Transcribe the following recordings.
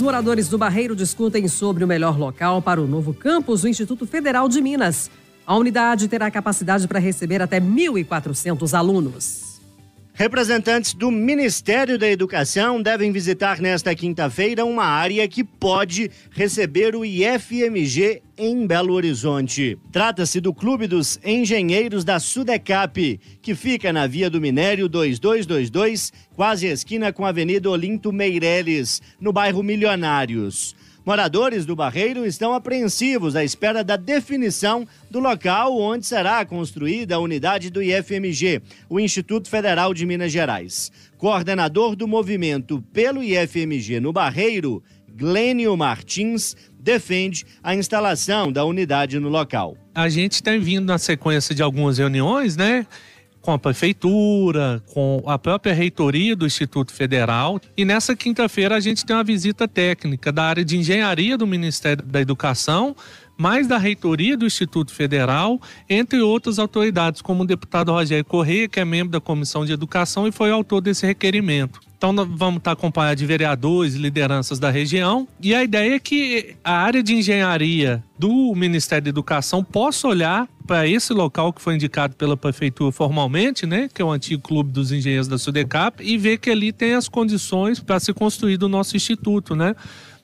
moradores do Barreiro discutem sobre o melhor local para o novo campus do Instituto Federal de Minas. A unidade terá capacidade para receber até 1.400 alunos. Representantes do Ministério da Educação devem visitar nesta quinta-feira uma área que pode receber o IFMG em Belo Horizonte. Trata-se do Clube dos Engenheiros da Sudecap, que fica na Via do Minério 2222, quase esquina com a Avenida Olinto Meireles, no bairro Milionários. Moradores do Barreiro estão apreensivos à espera da definição do local onde será construída a unidade do IFMG, o Instituto Federal de Minas Gerais. Coordenador do movimento pelo IFMG no Barreiro, Glênio Martins, defende a instalação da unidade no local. A gente tem vindo na sequência de algumas reuniões, né? com a prefeitura, com a própria reitoria do Instituto Federal. E nessa quinta-feira a gente tem uma visita técnica da área de engenharia do Ministério da Educação, mais da reitoria do Instituto Federal, entre outras autoridades, como o deputado Rogério Correia, que é membro da Comissão de Educação e foi autor desse requerimento. Então vamos estar tá acompanhados de vereadores e lideranças da região. E a ideia é que a área de engenharia do Ministério da Educação possa olhar para esse local que foi indicado pela prefeitura formalmente, né, que é o antigo Clube dos Engenheiros da Sudecap, e ver que ali tem as condições para ser construído o nosso instituto, né?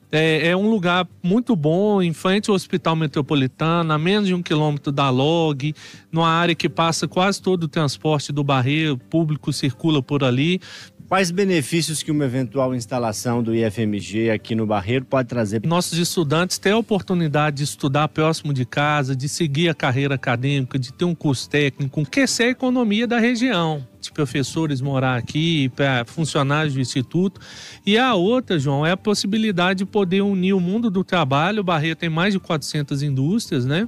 É, é, um lugar muito bom, em frente ao Hospital Metropolitano, a menos de um quilômetro da LOG, numa área que passa quase todo o transporte do barreiro, público circula por ali. Quais benefícios que uma eventual instalação do IFMG aqui no Barreiro pode trazer? Nossos estudantes têm a oportunidade de estudar próximo de casa, de seguir a carreira acadêmica, de ter um curso técnico, aquecer a economia da região professores morar aqui, para funcionários do Instituto. E a outra, João, é a possibilidade de poder unir o mundo do trabalho, o Barreto tem mais de 400 indústrias, né?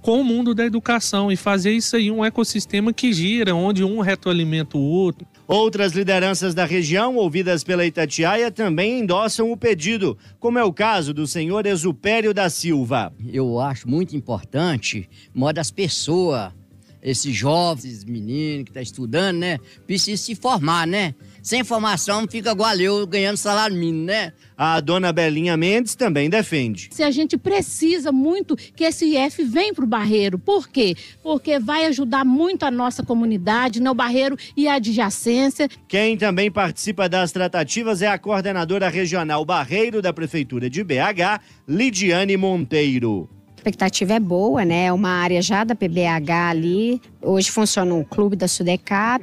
com o mundo da educação e fazer isso aí um ecossistema que gira, onde um retroalimenta o outro. Outras lideranças da região, ouvidas pela Itatiaia, também endossam o pedido, como é o caso do senhor Exupério da Silva. Eu acho muito importante, moda as pessoas esses jovens, esses meninos que estão tá estudando, né? Precisa se formar, né? Sem formação fica igual eu ganhando salário mínimo, né? A dona Belinha Mendes também defende. Se a gente precisa muito que esse IF venha para o Barreiro. Por quê? Porque vai ajudar muito a nossa comunidade, né? O Barreiro e a adjacência. Quem também participa das tratativas é a coordenadora regional Barreiro da Prefeitura de BH, Lidiane Monteiro expectativa é boa, né? É uma área já da PBH ali. Hoje funciona um clube da Sudecap.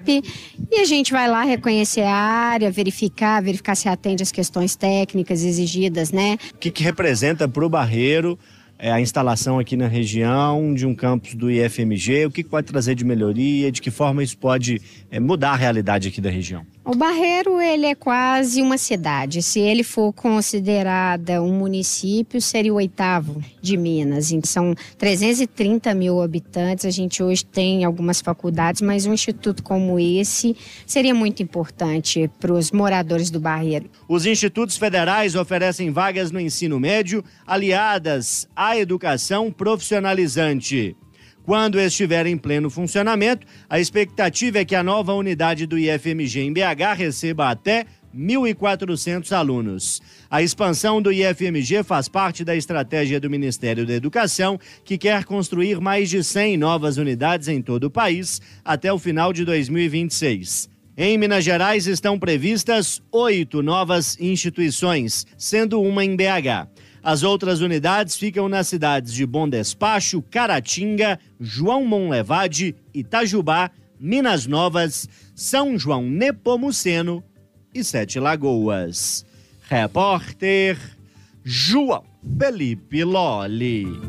E a gente vai lá reconhecer a área, verificar, verificar se atende às questões técnicas exigidas, né? O que, que representa para o Barreiro é, a instalação aqui na região de um campus do IFMG, o que pode trazer de melhoria, de que forma isso pode é, mudar a realidade aqui da região? O Barreiro ele é quase uma cidade. Se ele for considerada um município, seria o oitavo de Minas. Então, são 330 mil habitantes. A gente hoje tem algumas faculdades, mas um instituto como esse seria muito importante para os moradores do Barreiro. Os institutos federais oferecem vagas no ensino médio, aliadas à a educação profissionalizante. Quando estiver em pleno funcionamento, a expectativa é que a nova unidade do IFMG em BH receba até 1.400 alunos. A expansão do IFMG faz parte da estratégia do Ministério da Educação, que quer construir mais de 100 novas unidades em todo o país até o final de 2026. Em Minas Gerais estão previstas oito novas instituições, sendo uma em BH. As outras unidades ficam nas cidades de Bom Despacho, Caratinga, João Monlevade, Itajubá, Minas Novas, São João Nepomuceno e Sete Lagoas. Repórter João Felipe Loli.